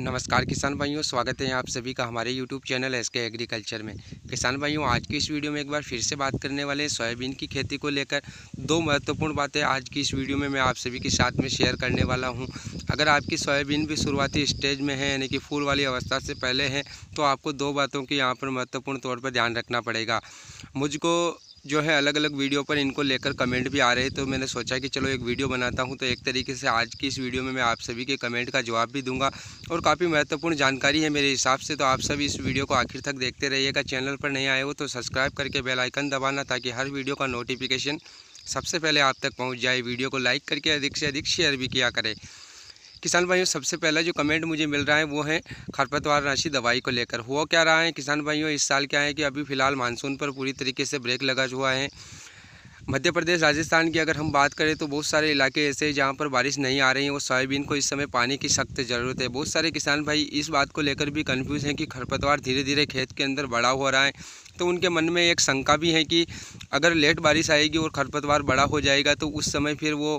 नमस्कार किसान भाइयों स्वागत है आप सभी का हमारे YouTube channel S K agriculture में किसान भाइयों आज की इस वीडियो में एक बार फिर से बात करने वाले हैं सोयाबीन की खेती को लेकर दो महत्वपूर्ण बातें आज की इस वीडियो में मैं आप सभी के साथ में शेयर करने वाला हूं अगर आपकी सोयाबीन भी शुरुआती स्टेज में है यानी कि फूल वाली अवस्था से पहले हैं तो आपको दो बातों की यहाँ पर महत्वपूर्ण तौर पर ध्यान रखना पड़ेगा मुझको जो है अलग अलग वीडियो पर इनको लेकर कमेंट भी आ रहे तो मैंने सोचा कि चलो एक वीडियो बनाता हूं तो एक तरीके से आज की इस वीडियो में मैं आप सभी के कमेंट का जवाब भी दूंगा और काफ़ी महत्वपूर्ण जानकारी है मेरे हिसाब से तो आप सभी इस वीडियो को आखिर तक देखते रहिएगा चैनल पर नहीं आए हो तो सब्सक्राइब करके बेलाइकन दबाना ताकि हर वीडियो का नोटिफिकेशन सबसे पहले आप तक पहुँच जाए वीडियो को लाइक करके अधिक से अधिक शेयर भी किया करें किसान भाइयों सबसे पहला जो कमेंट मुझे मिल रहा है वो है खरपतवार नाशी दवाई को लेकर हुआ क्या रहा है किसान भाइयों इस साल क्या है कि अभी फ़िलहाल मानसून पर पूरी तरीके से ब्रेक लगा हुआ है मध्य प्रदेश राजस्थान की अगर हम बात करें तो बहुत सारे इलाके ऐसे हैं जहाँ पर बारिश नहीं आ रही है और सोयाबीन को इस समय पानी की सख्त ज़रूरत है बहुत सारे किसान भाई इस बात को लेकर भी कन्फ्यूज़ हैं कि खरपतवार धीरे धीरे खेत के अंदर बड़ा हो रहा है तो उनके मन में एक शंका भी है कि अगर लेट बारिश आएगी और खरपतवार बड़ा हो जाएगा तो उस समय फिर वो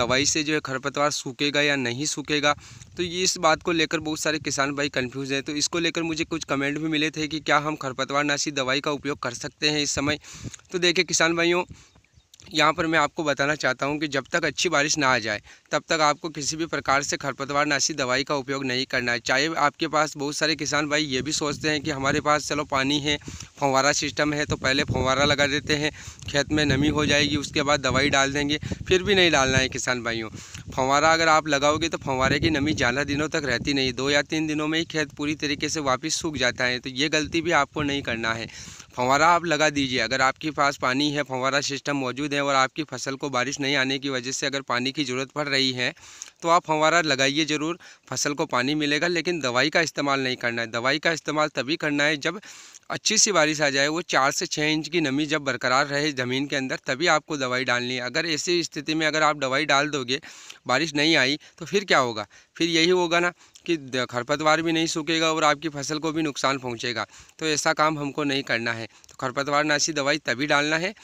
दवाई से जो है खरपतवार सूखेगा या नहीं सूखेगा तो ये इस बात को लेकर बहुत सारे किसान भाई कन्फ्यूज़ हैं तो इसको लेकर मुझे कुछ कमेंट भी मिले थे कि क्या हम खरपतवार नाशी दवाई का उपयोग कर सकते हैं इस समय तो देखिए किसान भाइयों यहाँ पर मैं आपको बताना चाहता हूँ कि जब तक अच्छी बारिश ना आ जाए तब तक आपको किसी भी प्रकार से खरपतवार नाशी दवाई का उपयोग नहीं करना है चाहे आपके पास बहुत सारे किसान भाई ये भी सोचते हैं कि हमारे पास चलो पानी है फंवारा सिस्टम है तो पहले फंवारा लगा देते हैं खेत में नमी हो जाएगी उसके बाद दवाई डाल देंगे फिर भी नहीं डालना है किसान भाइयों फंवारा अगर आप लगाओगे तो फंवारे की नमी ज़्यादा दिनों तक रहती नहीं दो या तीन दिनों में ही खेत पूरी तरीके से वापस सूख जाता है तो ये गलती भी आपको नहीं करना है फंवारा आप लगा दीजिए अगर आपके पास पानी है फंवारा सिस्टम मौजूद है और आपकी फसल को बारिश नहीं आने की वजह से अगर पानी की ज़रूरत पड़ रही है तो आप फंवारा लगाइए ज़रूर फसल को पानी मिलेगा लेकिन दवाई का इस्तेमाल नहीं करना है दवाई का इस्तेमाल तभी करना है जब अच्छी सी बारिश आ जाए वो चार से छः इंच की नमी जब बरकरार रहे ज़मीन के अंदर तभी आपको दवाई डालनी है अगर ऐसी स्थिति में अगर आप दवाई डाल दोगे बारिश नहीं आई तो फिर क्या होगा फिर यही होगा ना कि खरपतवार भी नहीं सूखेगा और आपकी फसल को भी नुकसान पहुँचेगा तो ऐसा काम हमको नहीं करना है तो खरपतवार नाशी दवाई तभी डालना है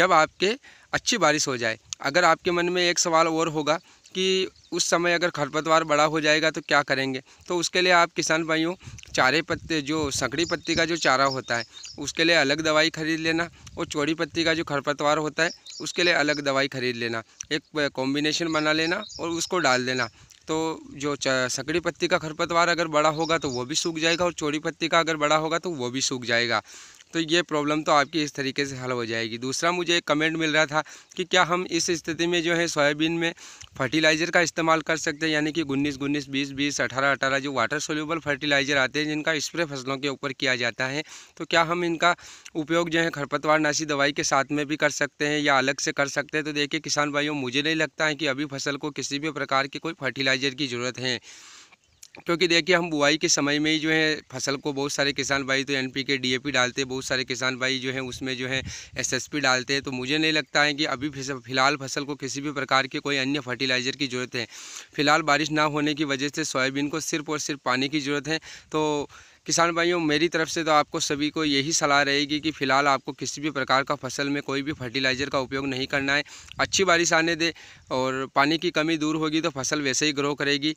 जब आपके अच्छी बारिश हो जाए अगर आपके मन में एक सवाल और होगा कि उस समय अगर खरपतवार बड़ा हो जाएगा तो क्या करेंगे तो उसके लिए आप किसान भाइयों चारे पत्ते जो सकड़ी पत्ती का जो चारा होता है उसके लिए अलग दवाई खरीद लेना और चौड़ी पत्ती का जो खरपतवार होता है उसके लिए अलग दवाई खरीद लेना एक कॉम्बिनेशन बना लेना और उसको डाल देना तो जो सकड़ी पत्ती का खरपतवार अगर बड़ा होगा तो वो भी सूख जाएगा और चौड़ी पत्ती का अगर बड़ा होगा तो वो भी सूख जाएगा तो ये प्रॉब्लम तो आपकी इस तरीके से हल हो जाएगी दूसरा मुझे एक कमेंट मिल रहा था कि क्या हम इस स्थिति में जो है सोयाबीन में फर्टिलाइज़र का इस्तेमाल कर सकते हैं यानी कि उन्नीस उन्नीस बीस बीस अठारह अठारह जो वाटर सोल्यूबल फर्टिलाइज़र आते हैं जिनका स्प्रे फसलों के ऊपर किया जाता है तो क्या हम इनका उपयोग जो है खरपतवार नाशी दवाई के साथ में भी कर सकते हैं या अलग से कर सकते हैं तो देखिए किसान भाइयों मुझे नहीं लगता है कि अभी फसल को किसी भी प्रकार की कोई फर्टिलाइज़र की ज़रूरत है क्योंकि देखिए हम बुआई के समय में ही जो है फसल को बहुत सारे किसान भाई तो एनपीके डीएपी डालते हैं बहुत सारे किसान भाई जो है उसमें जो है एसएसपी डालते हैं तो मुझे नहीं लगता है कि अभी फ़िलहाल फसल को किसी भी प्रकार के कोई अन्य फर्टिलाइज़र की ज़रूरत है फ़िलहाल बारिश ना होने की वजह से सोयाबीन को सिर्फ और सिर्फ पानी की ज़रूरत है तो किसान भाइयों मेरी तरफ से तो आपको सभी को यही सलाह रहेगी कि फ़िलहाल आपको किसी भी प्रकार का फसल में कोई भी फर्टिलाइज़र का उपयोग नहीं करना है अच्छी बारिश आने दे और पानी की कमी दूर होगी तो फसल वैसे ही ग्रो करेगी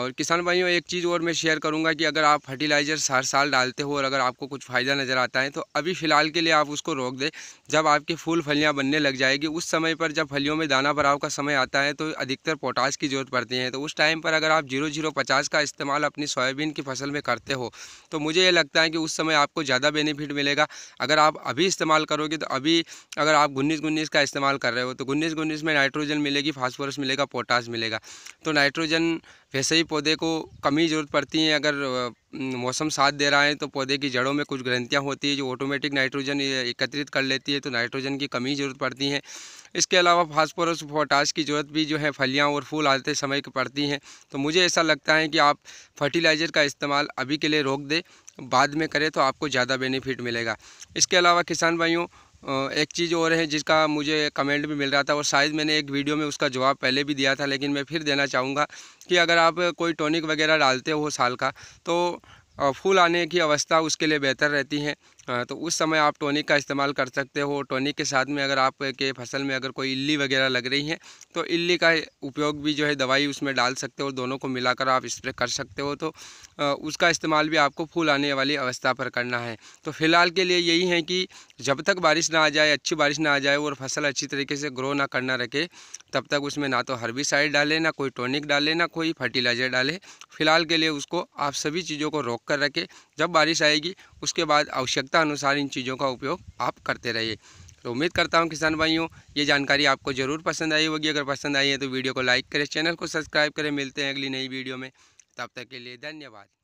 और किसान भाइयों एक चीज़ और मैं शेयर करूंगा कि अगर आप फर्टिलाइज़र्स हर साल डालते हो और अगर आपको कुछ फ़ायदा नज़र आता है तो अभी फ़िलहाल के लिए आप उसको रोक दें जब आपके फूल फलियां बनने लग जाएगी उस समय पर जब फलियों में दाना भराव का समय आता है तो अधिकतर पोटास की ज़रूरत पड़ती है तो उस टाइम पर अगर आप जीरो जीरो पचास का इस्तेमाल अपनी सोयाबीन की फसल में करते हो तो मुझे ये लगता है कि उस समय आपको ज़्यादा बेनिफिट मिलेगा अगर आप अभी इस्तेमाल करोगे तो अभी अगर आप गुन्नीस गुन्नीस का इस्तेमाल कर रहे हो तो गुन्नीस गुन्नीस में नाइट्रोजन मिलेगी फास्फोरस मिलेगा पोटास मिलेगा तो नाइट्रोजन वैसे ही पौधे को कमी ज़रूरत पड़ती है अगर मौसम साथ दे रहा है तो पौधे की जड़ों में कुछ ग्रंथियाँ होती है जो ऑटोमेटिक नाइट्रोजन एकत्रित कर लेती है तो नाइट्रोजन की कमी ज़रूरत पड़ती है इसके अलावा फास्फोरस पोटास की ज़रूरत भी जो है फलियाँ और फूल आते समय की पड़ती हैं तो मुझे ऐसा लगता है कि आप फर्टिलाइज़र का इस्तेमाल अभी के लिए रोक दें बाद में करें तो आपको ज़्यादा बेनिफिट मिलेगा इसके अलावा किसान भाइयों एक चीज़ और है जिसका मुझे कमेंट भी मिल रहा था और शायद मैंने एक वीडियो में उसका जवाब पहले भी दिया था लेकिन मैं फिर देना चाहूँगा कि अगर आप कोई टॉनिक वगैरह डालते हो साल का तो फूल आने की अवस्था उसके लिए बेहतर रहती है हाँ, तो उस समय आप टॉनिक का इस्तेमाल कर सकते हो टॉनिक के साथ में अगर आपके फसल में अगर कोई इल्ली वगैरह लग रही है तो इल्ली का उपयोग भी जो है दवाई उसमें डाल सकते हो दोनों को मिलाकर आप स्प्रे कर सकते हो तो उसका इस्तेमाल भी आपको फूल आने वाली अवस्था पर करना है तो फ़िलहाल के लिए यही है कि जब तक बारिश ना आ जाए अच्छी बारिश ना आ जाए और फसल अच्छी तरीके से ग्रो ना करना रखे तब तक उसमें ना तो हर्बिसाइड डाले ना कोई टॉनिक डाले ना कोई फर्टिलाइज़र डाले फ़िलहाल के लिए उसको आप सभी चीज़ों को रोक कर रखें जब बारिश आएगी उसके बाद आवश्यक आवश्यकता अनुसार इन चीज़ों का उपयोग आप करते रहिए तो उम्मीद करता हूँ किसान भाइयों ये जानकारी आपको ज़रूर पसंद आई होगी अगर पसंद आई है तो वीडियो को लाइक करें चैनल को सब्सक्राइब करें मिलते हैं अगली नई वीडियो में तब तक के लिए धन्यवाद